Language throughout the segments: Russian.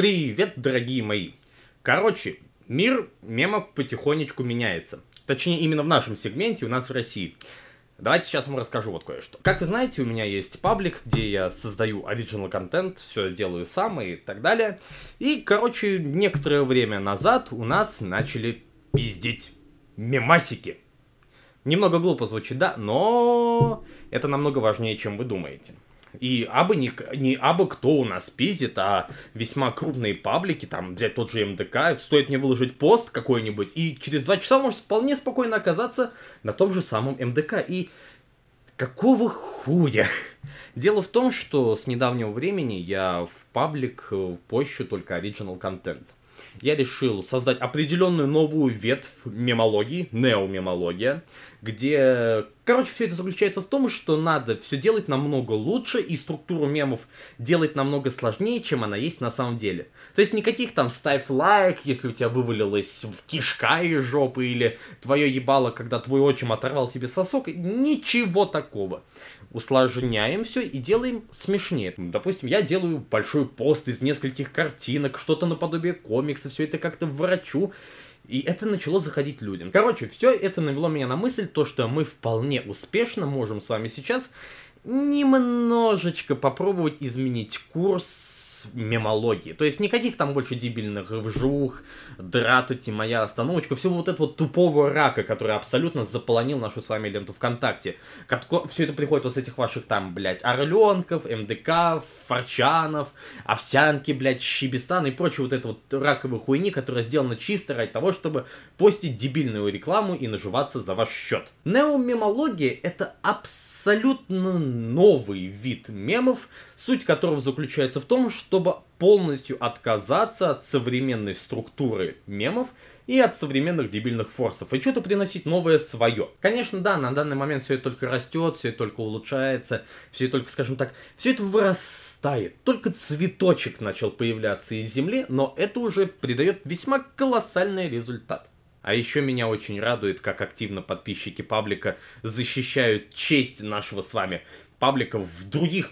Привет, дорогие мои! Короче, мир мемов потихонечку меняется. Точнее, именно в нашем сегменте у нас в России. Давайте сейчас вам расскажу вот кое-что. Как вы знаете, у меня есть паблик, где я создаю original контент, все делаю сам и так далее. И, короче, некоторое время назад у нас начали пиздить мемасики. Немного глупо звучит, да, но это намного важнее, чем вы думаете. И абы не, не абы кто у нас пиздит, а весьма крупные паблики, там взять тот же МДК, стоит мне выложить пост какой-нибудь, и через два часа может вполне спокойно оказаться на том же самом МДК. И Какого хуя? Дело в том, что с недавнего времени я в паблик э, пощу только оригинал контент. Я решил создать определенную новую ветвь мемологии, неомемология, где Короче, все это заключается в том, что надо все делать намного лучше и структуру мемов делать намного сложнее, чем она есть на самом деле. То есть никаких там ставь лайк, если у тебя вывалилась кишка из жопы или твое ебало, когда твой отчим оторвал тебе сосок, ничего такого. Усложняем все и делаем смешнее. Допустим, я делаю большой пост из нескольких картинок, что-то наподобие комикса, все это как-то врачу. И это начало заходить людям. Короче, все это навело меня на мысль, то, что мы вполне успешно можем с вами сейчас немножечко попробовать изменить курс мемологии, То есть никаких там больше дебильных ржух, дратути, моя остановочка, всего вот этого тупого рака, который абсолютно заполонил нашу с вами ленту ВКонтакте. Все это приходит вот с этих ваших там, блядь, Орленков, МДК, Форчанов, Овсянки, блядь, Щебестан и прочей вот этой вот раковой хуйни, которая сделана чисто ради того, чтобы постить дебильную рекламу и наживаться за ваш счет. Неомемология — это абсолютно новый вид мемов, суть которого заключается в том, что чтобы полностью отказаться от современной структуры мемов и от современных дебильных форсов, и что-то приносить новое свое. Конечно, да, на данный момент все это только растет, все это только улучшается, все это только, скажем так, все это вырастает, только цветочек начал появляться из земли, но это уже придает весьма колоссальный результат. А еще меня очень радует, как активно подписчики паблика защищают честь нашего с вами паблика в других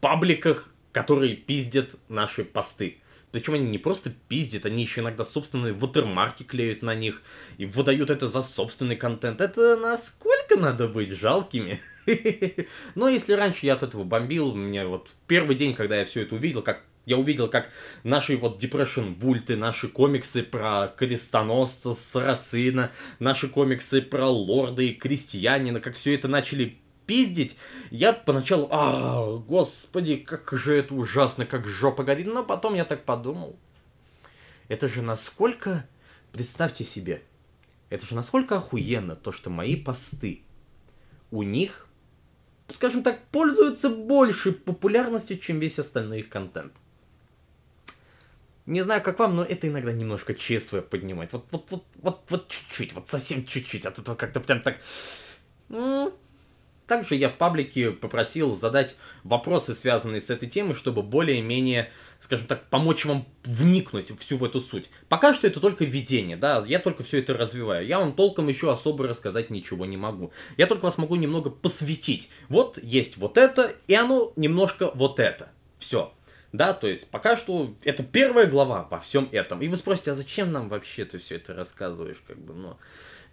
пабликах которые пиздят наши посты. Причем они не просто пиздят, они еще иногда собственные ватермарки клеют на них и выдают это за собственный контент. Это насколько надо быть жалкими? Но если раньше я от этого бомбил, мне вот в первый день, когда я все это увидел, как я увидел, как наши вот Depression Вульты, наши комиксы про крестоносца, Сарацина, наши комиксы про лорда и крестьянина, как все это начали пиздить, я поначалу, а, господи, как же это ужасно, как жопа горит, но потом я так подумал. Это же насколько, представьте себе, это же насколько охуенно то, что мои посты, у них, скажем так, пользуются большей популярностью, чем весь остальной их контент. Не знаю, как вам, но это иногда немножко ЧСВ поднимать. Вот, вот, вот, вот, вот чуть-чуть, вот совсем чуть-чуть. От этого как-то прям так... Также я в паблике попросил задать вопросы, связанные с этой темой, чтобы более-менее, скажем так, помочь вам вникнуть всю в эту суть. Пока что это только введение, да, я только все это развиваю. Я вам толком еще особо рассказать ничего не могу. Я только вас могу немного посвятить. Вот есть вот это, и оно немножко вот это. Все. Да, то есть пока что это первая глава во всем этом. И вы спросите, а зачем нам вообще ты все это рассказываешь, как бы, ну... Но...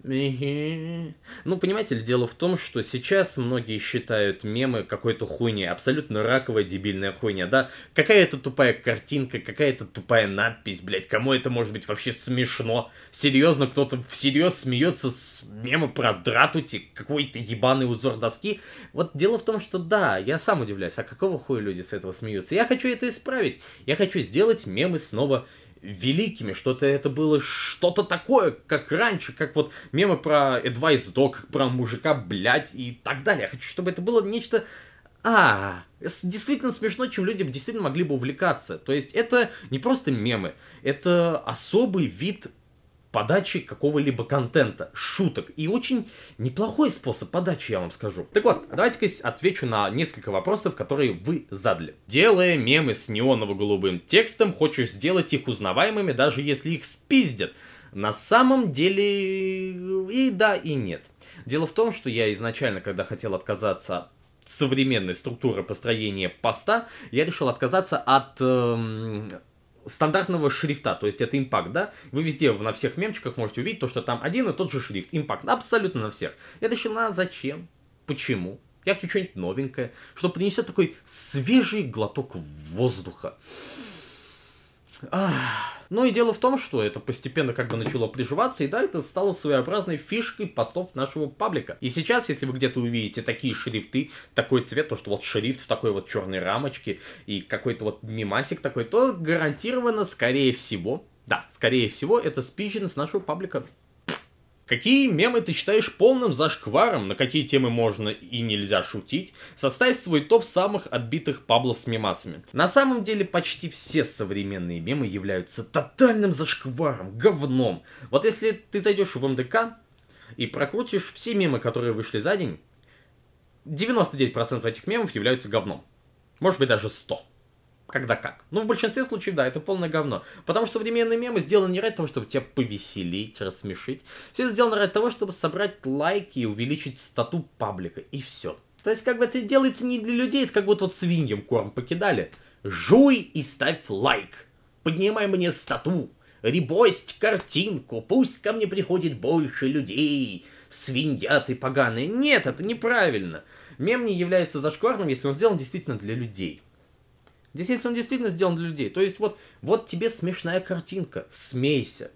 Ну, понимаете ли, дело в том, что сейчас многие считают мемы какой-то хуйней, абсолютно раковая дебильная хуйня, да? Какая-то тупая картинка, какая-то тупая надпись, блядь, кому это может быть вообще смешно? Серьезно, кто-то всерьез смеется с мема про дратути, какой-то ебаный узор доски? Вот дело в том, что да, я сам удивляюсь, а какого хуя люди с этого смеются? Я хочу это исправить, я хочу сделать мемы снова великими, что-то это было что-то такое, как раньше, как вот мемы про Advice Dog, про мужика, блядь, и так далее. Я хочу, чтобы это было нечто а, действительно смешно, чем люди действительно могли бы увлекаться. То есть это не просто мемы, это особый вид подачи какого-либо контента, шуток. И очень неплохой способ подачи, я вам скажу. Так вот, давайте-ка отвечу на несколько вопросов, которые вы задали. Делая мемы с неоново-голубым текстом, хочешь сделать их узнаваемыми, даже если их спиздят. На самом деле э, и да, и нет. Дело в том, что я изначально, когда хотел отказаться современной структуры построения поста, я решил отказаться от эм, стандартного шрифта, то есть это импакт, да? Вы везде на всех мемчиках можете увидеть то, что там один и тот же шрифт, импакт, абсолютно на всех. Я решила, зачем? Почему? Я хочу что-нибудь новенькое, что принесет такой свежий глоток воздуха. Ну и дело в том, что это постепенно как бы начало приживаться, и да, это стало своеобразной фишкой постов нашего паблика. И сейчас, если вы где-то увидите такие шрифты, такой цвет, то что вот шрифт в такой вот черной рамочке и какой-то вот мимасик такой, то гарантированно, скорее всего, да, скорее всего, это спичен с нашего паблика. Какие мемы ты считаешь полным зашкваром, на какие темы можно и нельзя шутить? Составь свой топ самых отбитых Паблов с мемасами. На самом деле почти все современные мемы являются тотальным зашкваром, говном. Вот если ты зайдешь в МДК и прокрутишь все мемы, которые вышли за день, 99% этих мемов являются говном. Может быть даже 100 когда как. Ну, в большинстве случаев, да, это полное говно. Потому что современные мемы сделаны не ради того, чтобы тебя повеселить, рассмешить. Все это сделано ради того, чтобы собрать лайки и увеличить стату паблика. И все. То есть, как бы это делается не для людей, это как будто вот свиньям корм покидали. Жуй и ставь лайк. Поднимай мне стату. Ребость картинку. Пусть ко мне приходит больше людей. Свинья ты поганая. Нет, это неправильно. Мем не является зашкварным, если он сделан действительно для людей. Здесь, если он действительно сделан для людей, то есть вот, вот тебе смешная картинка, смейся.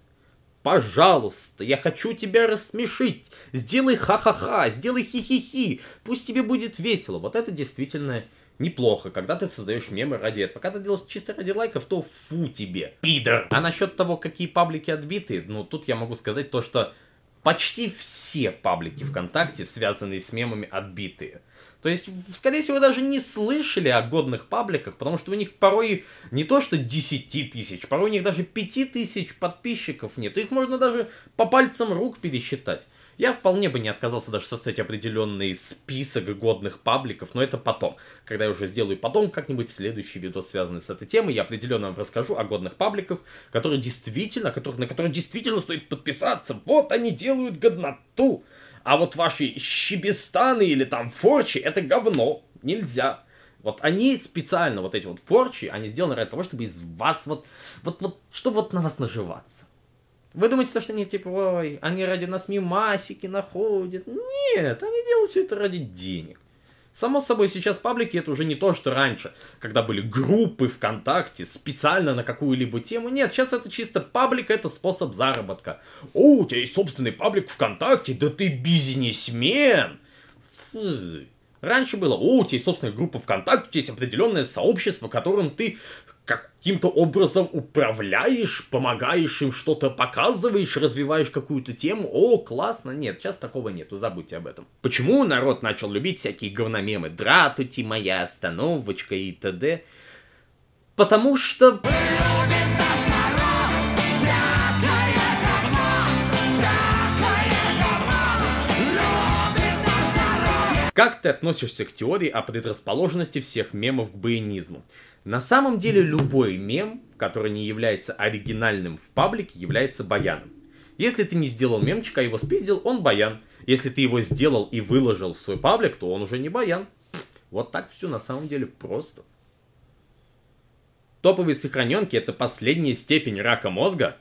Пожалуйста, я хочу тебя рассмешить. Сделай ха-ха-ха, сделай хи-хи-хи. Пусть тебе будет весело. Вот это действительно неплохо, когда ты создаешь мемы ради этого. Когда ты делаешь чисто ради лайков, то фу тебе, пидор. А насчет того, какие паблики отбиты, ну тут я могу сказать то, что почти все паблики ВКонтакте, связанные с мемами, отбитые. То есть, скорее всего, даже не слышали о годных пабликах, потому что у них порой не то что 10 тысяч, порой у них даже 5 тысяч подписчиков нет. Их можно даже по пальцам рук пересчитать. Я вполне бы не отказался даже составить определенный список годных пабликов, но это потом. Когда я уже сделаю потом как-нибудь следующий видос, связанный с этой темой, я определенно вам расскажу о годных пабликах, которые действительно, которых, на которые действительно стоит подписаться. Вот они делают годноту. А вот ваши щебестаны или там форчи, это говно. Нельзя. Вот они специально, вот эти вот форчи, они сделаны ради того, чтобы из вас вот, вот, вот, чтобы вот на вас наживаться. Вы думаете, то, что они типа, ой, они ради нас мимасики находят? Нет, они делают все это ради денег. Само собой, сейчас паблики это уже не то, что раньше, когда были группы ВКонтакте специально на какую-либо тему. Нет, сейчас это чисто паблик, это способ заработка. О, у тебя есть собственный паблик ВКонтакте, да ты бизнесмен! Фу. Раньше было, о, у тебя есть собственная группа ВКонтакте, у тебя есть определенное сообщество, которым ты каким-то образом управляешь, помогаешь им, что-то показываешь, развиваешь какую-то тему. О, классно. Нет, сейчас такого нету, забудьте об этом. Почему народ начал любить всякие говномемы? Дратути, моя остановочка и т.д. Потому что... Как ты относишься к теории о предрасположенности всех мемов к баянизму? На самом деле любой мем, который не является оригинальным в паблике, является баяном. Если ты не сделал мемчика а его спиздил, он баян. Если ты его сделал и выложил в свой паблик, то он уже не баян. Вот так все на самом деле просто. Топовые сохраненки это последняя степень рака мозга?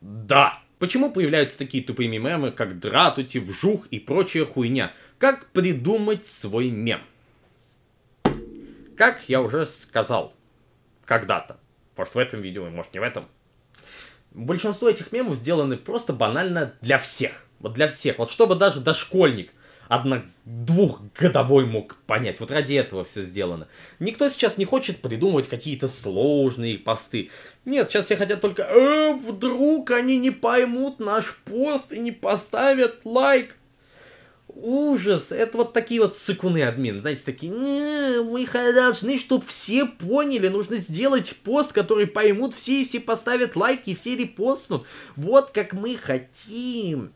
Да! Почему появляются такие тупые мемы, как Дратути, Вжух и прочая хуйня? Как придумать свой мем? Как я уже сказал когда-то, может в этом видео, может не в этом, большинство этих мемов сделаны просто банально для всех. Вот для всех. Вот чтобы даже дошкольник одно двухгодовой мог понять. Вот ради этого все сделано. Никто сейчас не хочет придумывать какие-то сложные посты. Нет, сейчас все хотят только, э, вдруг они не поймут наш пост и не поставят лайк ужас. Это вот такие вот сыкуны админ, знаете, такие, не, мы должны, чтобы все поняли, нужно сделать пост, который поймут все, и все поставят лайки, и все репостнут. Вот как мы хотим.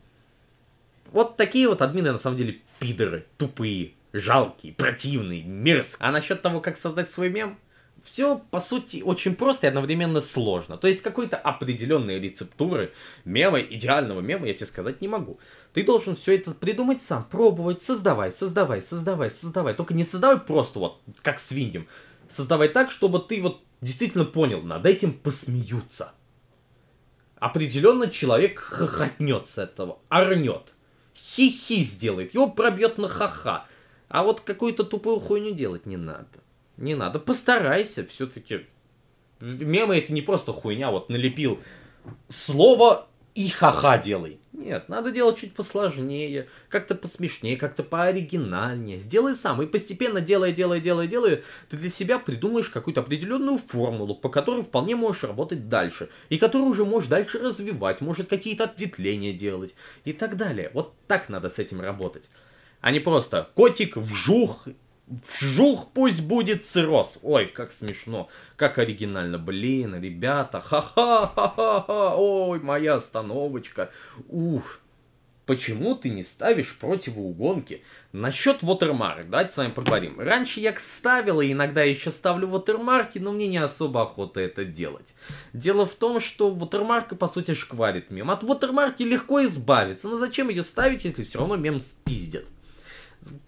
Вот такие вот админы, на самом деле, пидоры, тупые, жалкие, противные, мерзкие. А насчет того, как создать свой мем, все, по сути, очень просто и одновременно сложно. То есть какой-то определенной рецептуры мема, идеального мема я тебе сказать не могу. Ты должен все это придумать сам, пробовать, создавай, создавай, создавай, создавай. Только не создавай просто вот, как свиньям. Создавай так, чтобы ты вот действительно понял, над этим посмеются. Определенно человек хохотнет с этого, орнет. Хи-хи сделает, его пробьет на ха-ха. А вот какую-то тупую хуйню делать не надо. Не надо, постарайся все-таки. Мемы это не просто хуйня, вот налепил слово и ха-ха делай. Нет, надо делать чуть посложнее, как-то посмешнее, как-то пооригинальнее. Сделай сам, и постепенно, делая, делая, делая, делая, ты для себя придумаешь какую-то определенную формулу, по которой вполне можешь работать дальше, и которую уже можешь дальше развивать, может какие-то ответвления делать и так далее. Вот так надо с этим работать. А не просто котик, вжух Вжух пусть будет цирроз. Ой, как смешно. Как оригинально. Блин, ребята. ха ха ха ха Ой, моя остановочка. Ух. Почему ты не ставишь противоугонки? Насчет вотермарок, давайте с вами поговорим. Раньше я ставил, и иногда я еще ставлю вотермарки, но мне не особо охота это делать. Дело в том, что вотермарка, по сути, шкварит мем. От вотермарки легко избавиться, но зачем ее ставить, если все равно мем спиздят?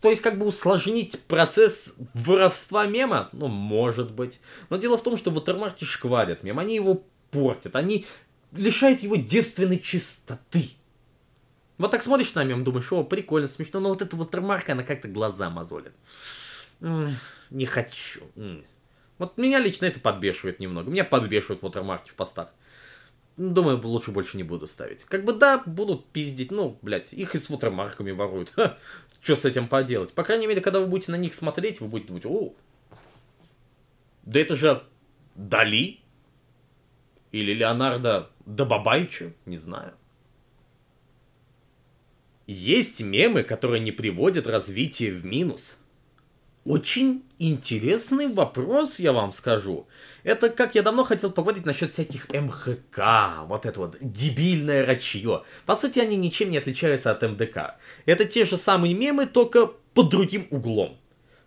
То есть, как бы усложнить процесс воровства мема? Ну, может быть. Но дело в том, что ватермарки шкварят мем, они его портят, они лишают его девственной чистоты. Вот так смотришь на мем, думаешь, о, прикольно, смешно, но вот эта ватермарка, она как-то глаза мозолит. Не хочу. Вот меня лично это подбешивает немного. Меня подбешивают ватермарки в постах. Ну, думаю, лучше больше не буду ставить. Как бы да, будут пиздить, ну, блядь, их и с ватермарками воруют. что с этим поделать? По крайней мере, когда вы будете на них смотреть, вы будете думать, о, да это же Дали? Или Леонардо Дабабайчо? Не знаю. Есть мемы, которые не приводят развитие в минус – очень интересный вопрос, я вам скажу. Это как я давно хотел поговорить насчет всяких МХК, вот это вот дебильное рачье. По сути, они ничем не отличаются от МДК. Это те же самые мемы, только под другим углом.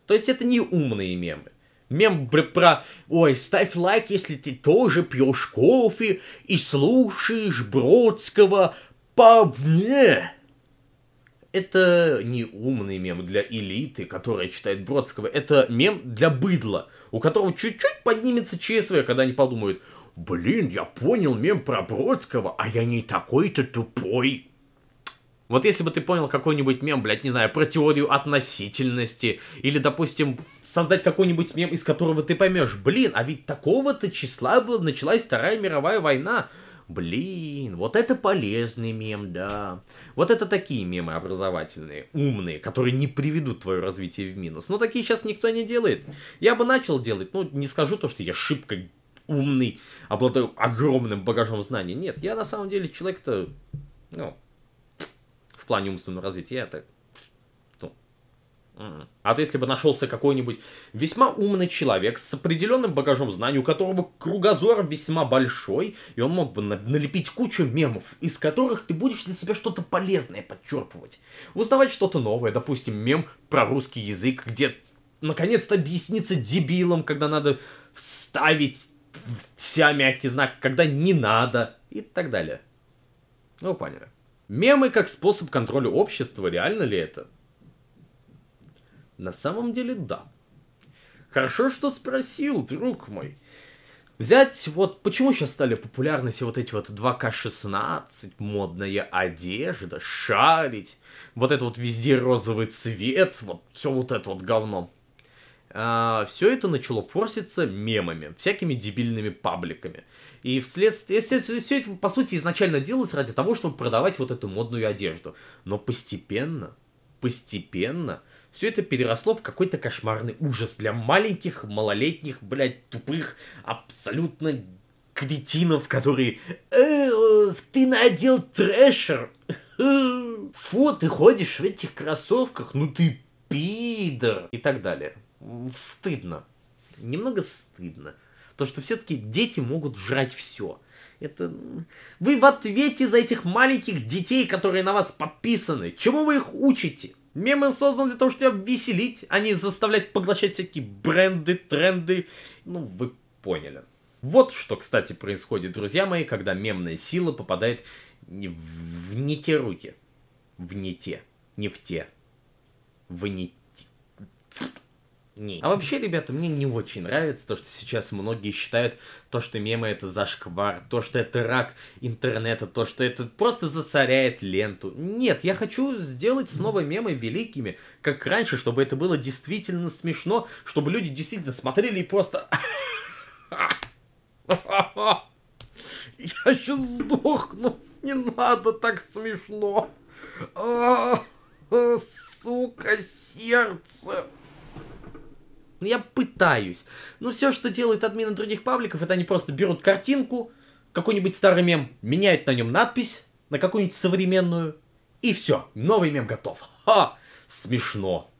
То есть это не умные мемы. Мем про «Ой, ставь лайк, если ты тоже пьешь кофе и слушаешь Бродского по мне» это не умный мем для элиты, которая читает Бродского. Это мем для быдла, у которого чуть-чуть поднимется ЧСВ, когда они подумают, блин, я понял мем про Бродского, а я не такой-то тупой. Вот если бы ты понял какой-нибудь мем, блядь, не знаю, про теорию относительности, или, допустим, создать какой-нибудь мем, из которого ты поймешь, блин, а ведь такого-то числа бы началась Вторая мировая война, Блин, вот это полезный мем, да. Вот это такие мемы образовательные, умные, которые не приведут твое развитие в минус. Но ну, такие сейчас никто не делает. Я бы начал делать, ну, не скажу то, что я шибко умный, обладаю огромным багажом знаний. Нет, я на самом деле человек-то, ну, в плане умственного развития, я так а то если бы нашелся какой-нибудь весьма умный человек с определенным багажом знаний, у которого кругозор весьма большой, и он мог бы на налепить кучу мемов, из которых ты будешь для себя что-то полезное подчерпывать, узнавать что-то новое, допустим, мем про русский язык, где наконец-то объясниться дебилом, когда надо вставить вся мягкий знак, когда не надо, и так далее. Ну, поняли. Мемы как способ контроля общества, реально ли это? На самом деле, да. Хорошо, что спросил, друг мой. Взять вот почему сейчас стали популярны все вот эти вот 2К16, модная одежда, шарить, вот это вот везде розовый цвет, вот все вот это вот говно. А, все это начало форситься мемами, всякими дебильными пабликами. И вследствие... Все, все это, по сути, изначально делалось ради того, чтобы продавать вот эту модную одежду. Но постепенно, постепенно все это переросло в какой-то кошмарный ужас для маленьких, малолетних, блядь, тупых, абсолютно кретинов, которые э, э «Ты надел трэшер! Фу, ты ходишь в этих кроссовках! Ну ты пидор!» И так далее. Стыдно. Немного стыдно. То, что все-таки дети могут жрать все. Это... Вы в ответе за этих маленьких детей, которые на вас подписаны. Чему вы их учите? Мем им создан для того, чтобы тебя веселить, а не заставлять поглощать всякие бренды, тренды. Ну, вы поняли. Вот что, кстати, происходит, друзья мои, когда мемная сила попадает не в, в не те руки. В не те. Не в те. В не те. Не. А вообще, ребята, мне не очень нравится то, что сейчас многие считают то, что мемы это зашквар, то, что это рак интернета, то, что это просто засоряет ленту. Нет, я хочу сделать снова мемы великими, как раньше, чтобы это было действительно смешно, чтобы люди действительно смотрели и просто... Я сейчас сдохну, не надо так смешно. Сука, сердце. Ну, я пытаюсь. Но ну, все, что делают админы других пабликов, это они просто берут картинку, какой-нибудь старый мем, меняют на нем надпись, на какую-нибудь современную, и все, новый мем готов. Ха! Смешно.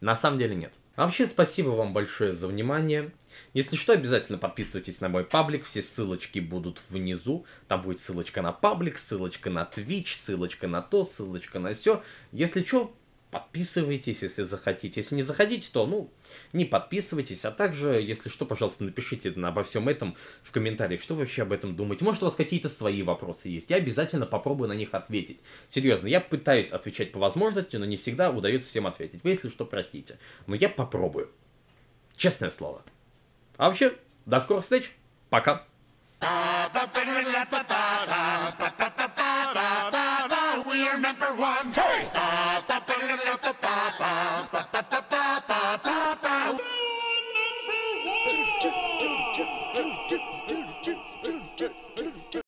На самом деле нет. Вообще, спасибо вам большое за внимание. Если что, обязательно подписывайтесь на мой паблик, все ссылочки будут внизу. Там будет ссылочка на паблик, ссылочка на Twitch, ссылочка на то, ссылочка на все. Если что, подписывайтесь, если захотите. Если не захотите, то, ну, не подписывайтесь. А также, если что, пожалуйста, напишите на обо всем этом в комментариях, что вы вообще об этом думаете. Может, у вас какие-то свои вопросы есть. Я обязательно попробую на них ответить. Серьезно, я пытаюсь отвечать по возможности, но не всегда удается всем ответить. Вы, если что, простите. Но я попробую. Честное слово. А вообще, до скорых встреч. Пока. ba ba ba ba